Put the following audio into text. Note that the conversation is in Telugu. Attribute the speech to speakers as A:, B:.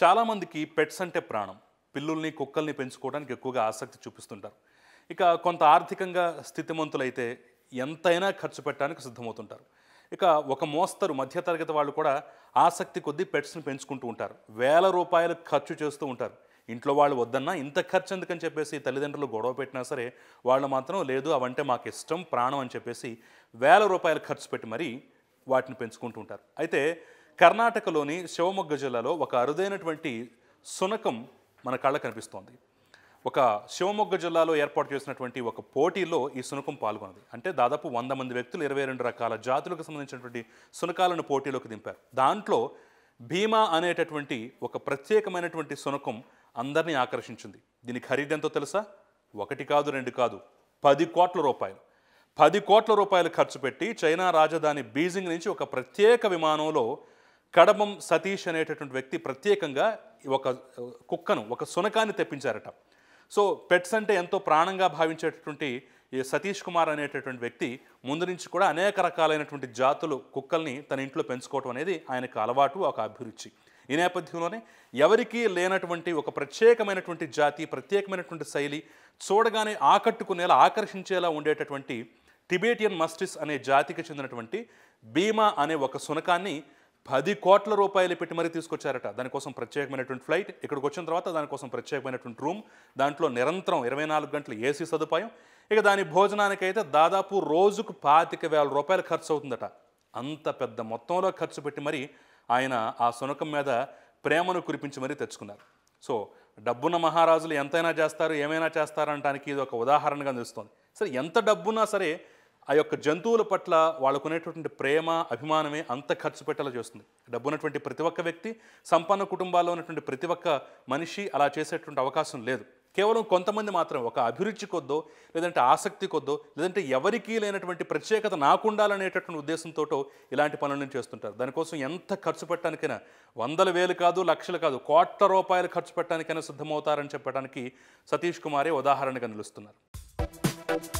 A: చాలామందికి పెట్స్ అంటే ప్రాణం పిల్లుల్ని కుక్కల్ని పెంచుకోవడానికి ఎక్కువగా ఆసక్తి చూపిస్తుంటారు ఇక కొంత ఆర్థికంగా స్థితిమంతులైతే ఎంతైనా ఖర్చు పెట్టడానికి సిద్ధమవుతుంటారు ఇక ఒక మోస్తరు మధ్యతరగతి వాళ్ళు కూడా ఆసక్తి కొద్దీ పెట్స్ని పెంచుకుంటూ ఉంటారు వేల రూపాయలు ఖర్చు చేస్తూ ఉంటారు ఇంట్లో వాళ్ళు వద్దన్నా ఇంత ఖర్చు ఎందుకని చెప్పేసి తల్లిదండ్రులు గొడవ పెట్టినా సరే వాళ్ళు మాత్రం లేదు అవంటే మాకు ఇష్టం ప్రాణం అని చెప్పేసి వేల రూపాయలు ఖర్చు పెట్టి మరీ వాటిని పెంచుకుంటూ ఉంటారు అయితే కర్ణాటకలోని శివమొగ్గ జిల్లాలో ఒక అరుదైనటువంటి సునకం మన కళ్ళ కనిపిస్తోంది ఒక శివమొగ్గ జిల్లాలో ఏర్పాటు చేసినటువంటి ఒక పోటీలో ఈ సునకం పాల్గొన్నది అంటే దాదాపు వంద మంది వ్యక్తులు ఇరవై రెండు రకాల జాతులకు సంబంధించినటువంటి సునకాలను పోటీలోకి దింపారు దాంట్లో భీమా అనేటటువంటి ఒక ప్రత్యేకమైనటువంటి సునకం అందరినీ ఆకర్షించింది దీని ఎంతో తెలుసా ఒకటి కాదు రెండు కాదు పది కోట్ల రూపాయలు పది కోట్ల రూపాయలు ఖర్చు పెట్టి చైనా రాజధాని బీజింగ్ నుంచి ఒక ప్రత్యేక విమానంలో కడమం సతీష్ అనేటటువంటి వ్యక్తి ప్రత్యేకంగా ఒక కుక్కను ఒక సునకాన్ని తెప్పించారట సో పెట్స్ అంటే ఎంతో ప్రాణంగా భావించేటటువంటి సతీష్ కుమార్ అనేటటువంటి వ్యక్తి ముందు నుంచి కూడా అనేక రకాలైనటువంటి జాతులు కుక్కల్ని తన ఇంట్లో పెంచుకోవటం అనేది ఆయనకు అలవాటు ఒక అభిరుచి ఈ నేపథ్యంలోనే ఎవరికీ లేనటువంటి ఒక ప్రత్యేకమైనటువంటి జాతి ప్రత్యేకమైనటువంటి శైలి చూడగానే ఆకట్టుకునేలా ఆకర్షించేలా ఉండేటటువంటి టిబేటియన్ మస్టిస్ అనే జాతికి చెందినటువంటి భీమా అనే ఒక సునకాన్ని పది కోట్ల రూపాయలు పెట్టి మరీ తీసుకొచ్చారట దానికోసం ప్రత్యేకమైనటువంటి ఫ్లైట్ ఇక్కడికి వచ్చిన తర్వాత దానికోసం ప్రత్యేకమైనటువంటి రూమ్ దాంట్లో నిరంతరం ఇరవై నాలుగు గంటలు ఏసీ సదుపాయం ఇక దాని భోజనానికైతే దాదాపు రోజుకు పాతిక వేల రూపాయలు ఖర్చు అవుతుందట అంత పెద్ద మొత్తంలో ఖర్చు పెట్టి మరీ ఆయన ఆ శునకం మీద ప్రేమను కురిపించి మరీ తెచ్చుకున్నారు సో డబ్బున్న మహారాజులు ఎంతైనా చేస్తారు ఏమైనా చేస్తారంటానికి ఇది ఒక ఉదాహరణగా నిలుస్తుంది సరే ఎంత డబ్బున్నా సరే ఆ యొక్క జంతువుల పట్ల వాళ్ళకునేటటువంటి ప్రేమ అభిమానమే అంత ఖర్చు పెట్టేలా చేస్తుంది డబ్బు ఉన్నటువంటి ప్రతి ఒక్క వ్యక్తి సంపన్న కుటుంబాల్లో ఉన్నటువంటి ప్రతి ఒక్క మనిషి అలా చేసేటువంటి అవకాశం లేదు కేవలం కొంతమంది మాత్రం ఒక అభిరుచి కొద్దో లేదంటే ఆసక్తి కొద్దో లేదంటే ఎవరికీ లేనటువంటి ప్రత్యేకత నాకుండాలనేటటువంటి ఉద్దేశంతో ఇలాంటి పనులను చేస్తుంటారు దానికోసం ఎంత ఖర్చు పెట్టడానికైనా వందల వేలు కాదు లక్షలు కాదు కోట్ల రూపాయలు ఖర్చు పెట్టడానికైనా సిద్ధమవుతారని చెప్పడానికి సతీష్ కుమారే ఉదాహరణగా నిలుస్తున్నారు